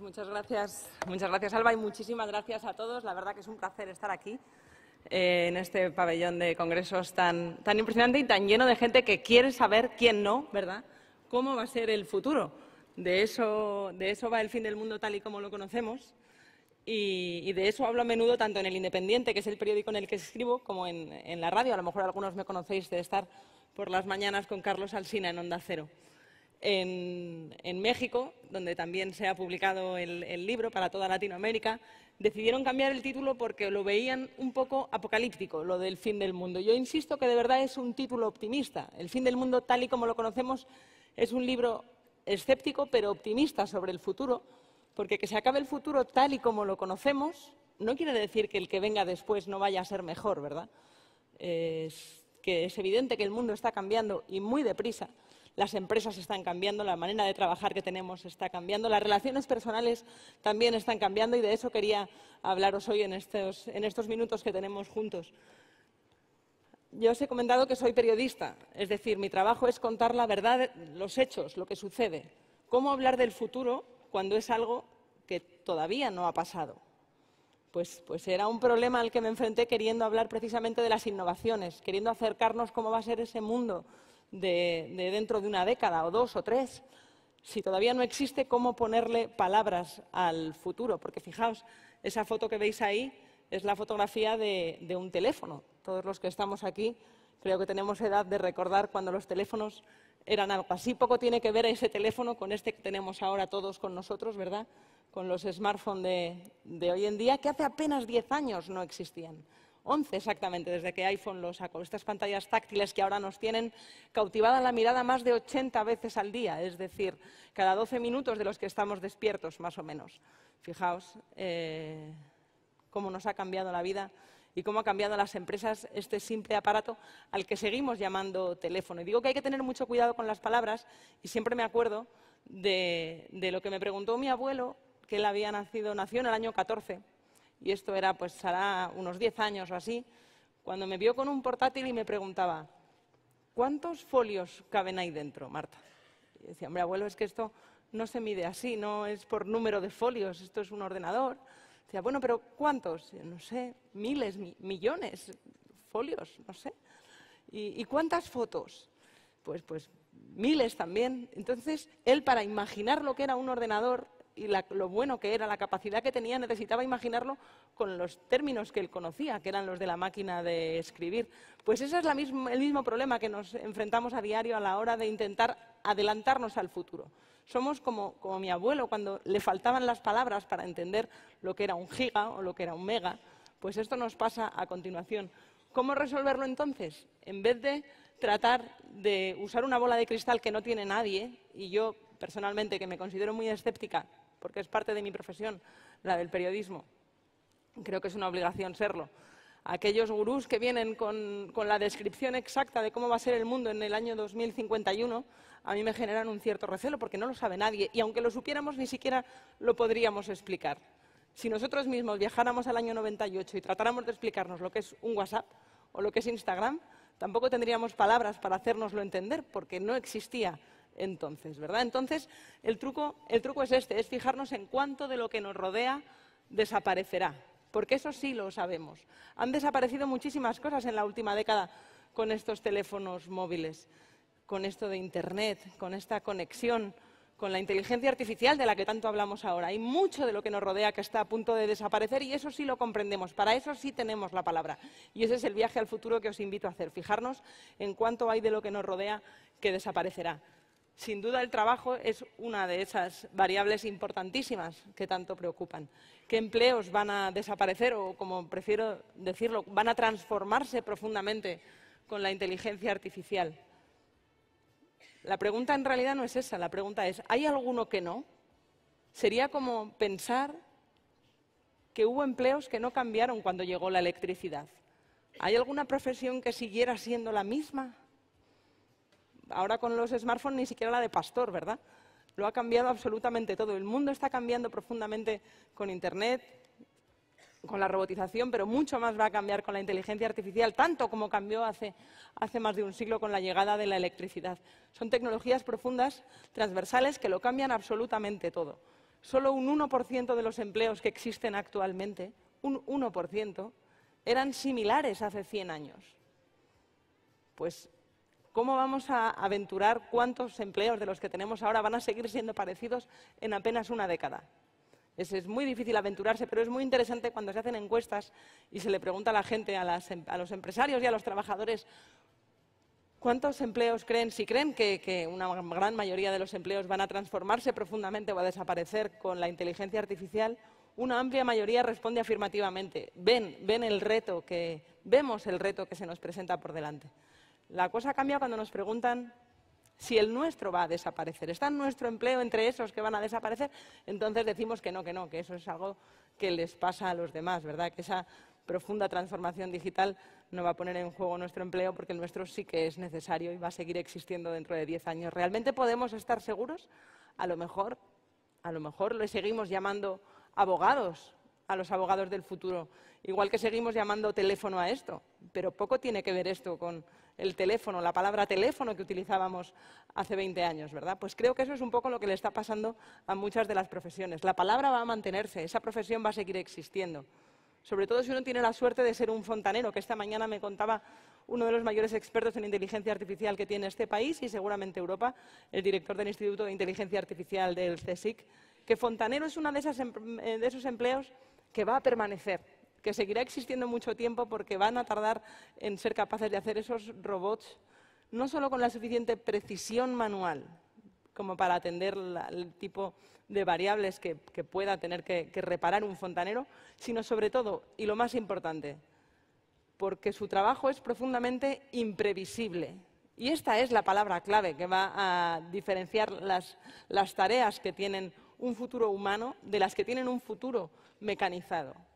Pues muchas gracias, muchas gracias Alba y muchísimas gracias a todos. La verdad que es un placer estar aquí eh, en este pabellón de congresos tan, tan impresionante y tan lleno de gente que quiere saber quién no, ¿verdad? ¿Cómo va a ser el futuro? De eso, de eso va el fin del mundo tal y como lo conocemos. Y, de eso hablo a menudo tanto en El Independiente, que es el periódico en el que escribo, como en la radio. A lo mejor algunos me conocéis de estar por las mañanas con Carlos Alsina en Onda Cero en, México, donde también se ha publicado el, libro para toda Latinoamérica, decidieron cambiar el título porque lo veían un poco apocalíptico, lo del fin del mundo. Yo insisto que de verdad es un título optimista. El fin del mundo, tal y como lo conocemos, es un libro escéptico pero optimista sobre el futuro, porque que se acabe el futuro tal y como lo conocemos no quiere decir que el que venga después no vaya a ser mejor, ¿verdad? que es evidente que el mundo está cambiando y muy deprisa las empresas están cambiando, la manera de trabajar que tenemos está cambiando, las relaciones personales también están cambiando y de eso quería hablaros hoy en estos, minutos que tenemos juntos. Yo os he comentado que soy periodista, es decir, mi trabajo es contar la verdad, los hechos, lo que sucede. ¿Cómo hablar del futuro cuando es algo que todavía no ha pasado? Pues, pues, era un problema al que me enfrenté queriendo hablar precisamente de las innovaciones, queriendo acercarnos cómo va a ser ese mundo de, dentro de una década o dos o tres, si todavía no existe, cómo ponerle palabras al futuro. Porque fijaos, esa foto que veis ahí es la fotografía de, un teléfono. Todos los que estamos aquí creo que tenemos edad de recordar cuando los teléfonos eran algo así. Poco tiene que ver ese teléfono con este que tenemos ahora todos con nosotros, ¿verdad? Con los smartphones de, hoy en día, que hace apenas diez años no existían. 11 exactamente, desde que iPhone lo sacó. Estas pantallas táctiles que ahora nos tienen cautivada la mirada más de 80 veces al día, es decir, cada 12 minutos de los que estamos despiertos, más o menos. Fijaos eh, cómo nos ha cambiado la vida y cómo ha cambiado a las empresas este simple aparato al que seguimos llamando teléfono. Y digo que hay que tener mucho cuidado con las palabras y siempre me acuerdo de, de lo que me preguntó mi abuelo, que él había nacido, nació en el año 14 y esto era pues hará unos 10 años o así, cuando me vio con un portátil y me preguntaba, ¿cuántos folios caben ahí dentro, Marta? Y decía, hombre, abuelo, es que esto no se mide así, no es por número de folios, esto es un ordenador. Decía, bueno, pero ¿cuántos? No sé, miles, millones, folios, no sé. ¿Y, ¿Y, cuántas fotos? Pues, pues miles también. Entonces, él para imaginar lo que era un ordenador y lo bueno que era, la capacidad que tenía, necesitaba imaginarlo con los términos que él conocía, que eran los de la máquina de escribir. Pues ese es el mismo problema que nos enfrentamos a diario a la hora de intentar adelantarnos al futuro. Somos como mi abuelo cuando le faltaban las palabras para entender lo que era un giga o lo que era un mega. Pues esto nos pasa a continuación. ¿Cómo resolverlo entonces? En vez de tratar de usar una bola de cristal que no tiene nadie, y yo personalmente, que me considero muy escéptica, porque es parte de mi profesión, la del periodismo. Creo que es una obligación serlo. Aquellos gurús que vienen con, la descripción exacta de cómo va a ser el mundo en el año 2051, a mí me generan un cierto recelo porque no lo sabe nadie y aunque lo supiéramos ni siquiera lo podríamos explicar. Si nosotros mismos viajáramos al año 98 y tratáramos de explicarnos lo que es un WhatsApp o lo que es Instagram, tampoco tendríamos palabras para hacérnoslo entender porque no existía entonces, ¿verdad? Entonces, el truco, es este, es fijarnos en cuánto de lo que nos rodea desaparecerá, porque eso sí lo sabemos. Han desaparecido muchísimas cosas en la última década con estos teléfonos móviles, con esto de Internet, con esta conexión, con la inteligencia artificial de la que tanto hablamos ahora. Hay mucho de lo que nos rodea que está a punto de desaparecer y eso sí lo comprendemos, para eso sí tenemos la palabra. Y ese es el viaje al futuro que os invito a hacer, fijarnos en cuánto hay de lo que nos rodea que desaparecerá. Sin duda el trabajo es una de esas variables importantísimas que tanto preocupan. ¿Qué empleos van a desaparecer o, como prefiero decirlo, van a transformarse profundamente con la inteligencia artificial? La pregunta en realidad no es esa, la pregunta es, ¿hay alguno que no? Sería como pensar que hubo empleos que no cambiaron cuando llegó la electricidad. ¿Hay alguna profesión que siguiera siendo la misma? ahora con los smartphones ni siquiera la de pastor, ¿verdad? Lo ha cambiado absolutamente todo. El mundo está cambiando profundamente con Internet, con la robotización, pero mucho más va a cambiar con la inteligencia artificial, tanto como cambió hace, más de un siglo con la llegada de la electricidad. Son tecnologías profundas, transversales, que lo cambian absolutamente todo. Solo un 1% de los empleos que existen actualmente, un 1%, eran similares hace 100 años. Pues ¿Cómo vamos a aventurar cuántos empleos de los que tenemos ahora van a seguir siendo parecidos en apenas una década? Es, muy difícil aventurarse, pero es muy interesante cuando se hacen encuestas y se le pregunta a la gente, em, a, los empresarios y a los trabajadores, ¿cuántos empleos creen, si creen que, que, una gran mayoría de los empleos van a transformarse profundamente o a desaparecer con la inteligencia artificial? Una amplia mayoría responde afirmativamente. Ven, ven el reto que, vemos el reto que se nos presenta por delante. La cosa cambia cuando nos preguntan si el nuestro va a desaparecer. ¿Está nuestro empleo entre esos que van a desaparecer? Entonces decimos que no, que no, que eso es algo que les pasa a los demás, ¿verdad? Que esa profunda transformación digital no va a poner en juego nuestro empleo porque el nuestro sí que es necesario y va a seguir existiendo dentro de 10 años. ¿Realmente podemos estar seguros? A lo mejor, a lo mejor le seguimos llamando abogados a los abogados del futuro, igual que seguimos llamando teléfono a esto, pero poco tiene que ver esto con el teléfono, la palabra teléfono que utilizábamos hace 20 años, ¿verdad? Pues creo que eso es un poco lo que le está pasando a muchas de las profesiones. La palabra va a mantenerse, esa profesión va a seguir existiendo. Sobre todo si uno tiene la suerte de ser un fontanero, que esta mañana me contaba uno de los mayores expertos en inteligencia artificial que tiene este país y seguramente Europa, el director del Instituto de Inteligencia Artificial del CSIC, que fontanero es uno de, em, eh, de esos empleos que va a permanecer que seguirá existiendo mucho tiempo porque van a tardar en ser capaces de hacer esos robots, no solo con la suficiente precisión manual como para atender el tipo de variables que, pueda tener que, reparar un fontanero, sino sobre todo, y lo más importante, porque su trabajo es profundamente imprevisible. Y esta es la palabra clave que va a diferenciar las, las, tareas que tienen un futuro humano de las que tienen un futuro mecanizado.